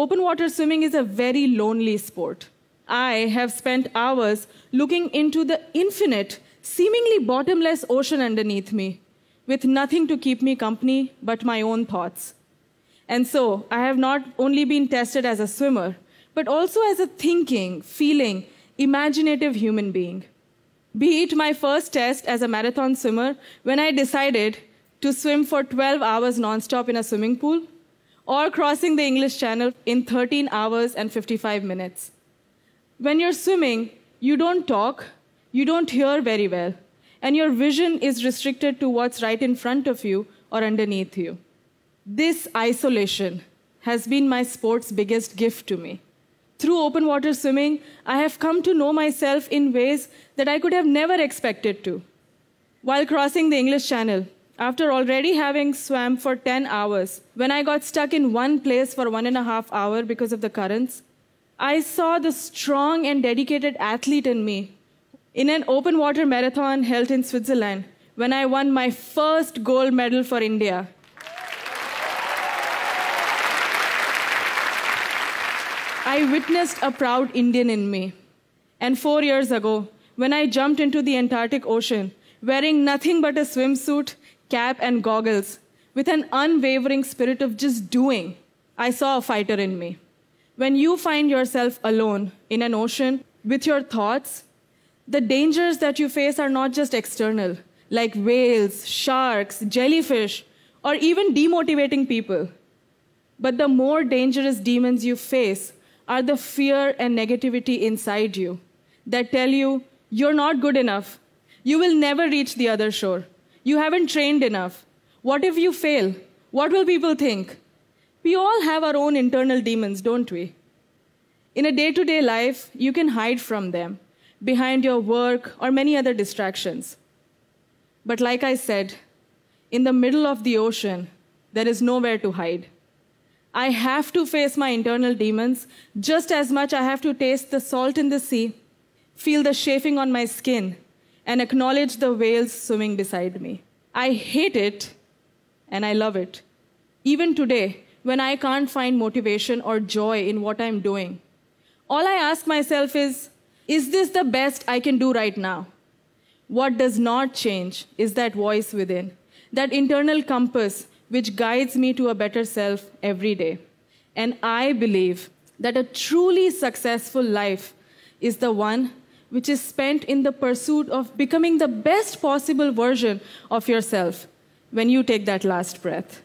Open water swimming is a very lonely sport. I have spent hours looking into the infinite, seemingly bottomless ocean underneath me, with nothing to keep me company but my own thoughts. And so, I have not only been tested as a swimmer, but also as a thinking, feeling, imaginative human being. Be it my first test as a marathon swimmer when I decided to swim for 12 hours nonstop in a swimming pool, or crossing the English Channel in 13 hours and 55 minutes. When you're swimming, you don't talk, you don't hear very well, and your vision is restricted to what's right in front of you or underneath you. This isolation has been my sport's biggest gift to me. Through open water swimming, I have come to know myself in ways that I could have never expected to. While crossing the English Channel, after already having swam for 10 hours, when I got stuck in one place for one and a half hour because of the currents, I saw the strong and dedicated athlete in me. In an open water marathon held in Switzerland, when I won my first gold medal for India. I witnessed a proud Indian in me. And four years ago, when I jumped into the Antarctic Ocean, wearing nothing but a swimsuit cap, and goggles, with an unwavering spirit of just doing, I saw a fighter in me. When you find yourself alone in an ocean with your thoughts, the dangers that you face are not just external, like whales, sharks, jellyfish, or even demotivating people. But the more dangerous demons you face are the fear and negativity inside you that tell you you're not good enough, you will never reach the other shore, you haven't trained enough. What if you fail? What will people think? We all have our own internal demons, don't we? In a day to day life, you can hide from them behind your work or many other distractions. But like I said, in the middle of the ocean, there is nowhere to hide. I have to face my internal demons just as much I have to taste the salt in the sea, feel the chafing on my skin, and acknowledge the whales swimming beside me. I hate it and I love it. Even today, when I can't find motivation or joy in what I'm doing, all I ask myself is Is this the best I can do right now? What does not change is that voice within, that internal compass which guides me to a better self every day. And I believe that a truly successful life is the one which is spent in the pursuit of becoming the best possible version of yourself when you take that last breath.